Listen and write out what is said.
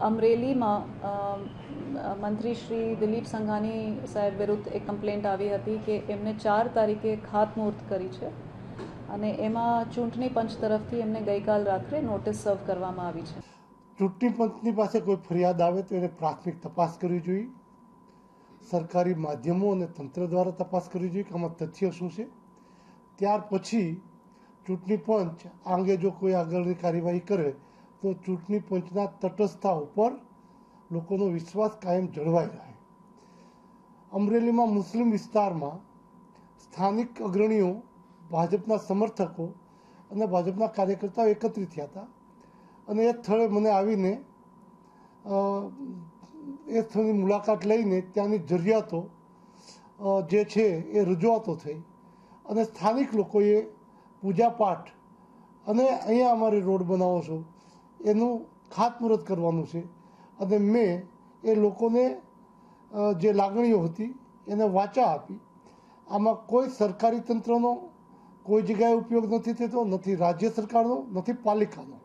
અમરેલીમાં મંત્રી શ્રી દિલીપ સંઘાની સાહેબ વિરુદ્ધ એક કમ્પ્લેન્ટ આવી હતી કે એમને ચાર તારીખે ખાતમુહૂર્ત કરી છે અને એમાં ચૂંટણી પંચ તરફથી એમને ગઈકાલ રાત્રે નોટિસ સર્વ કરવામાં આવી છે ચૂંટણી પંચની પાસે કોઈ ફરિયાદ આવે તો એને પ્રાથમિક તપાસ કરવી જોઈએ સરકારી માધ્યમો અને તંત્ર દ્વારા તપાસ કરવી જોઈએ કે આમાં તથ્ય શું છે ત્યાર પછી ચૂંટણી પંચ આ અંગે જો કોઈ આગળની કાર્યવાહી કરે તો ચૂંટણી પંચના તટસ્થતા ઉપર લોકોનો વિશ્વાસ કાયમ જળવાઈ રહે અમરેલીમાં મુસ્લિમ વિસ્તારમાં સ્થાનિક અગ્રણીઓ ભાજપના સમર્થકો અને ભાજપના કાર્યકર્તાઓ એકત્રિત થયા હતા અને એ સ્થળે મને આવીને એ સ્થળની મુલાકાત લઈને ત્યાંની જરૂરિયાતો જે છે એ રજૂઆતો થઈ અને સ્થાનિક લોકોએ પૂજાપાઠ અને અહીંયા અમારે રોડ બનાવો છો એનું ખાતમુહૂર્ત કરવાનું છે અને મેં એ લોકોને જે લાગણીઓ હતી એને વાચા આપી આમાં કોઈ સરકારી તંત્રનો કોઈ જગ્યાએ ઉપયોગ નથી થતો નથી રાજ્ય સરકારનો નથી પાલિકાનો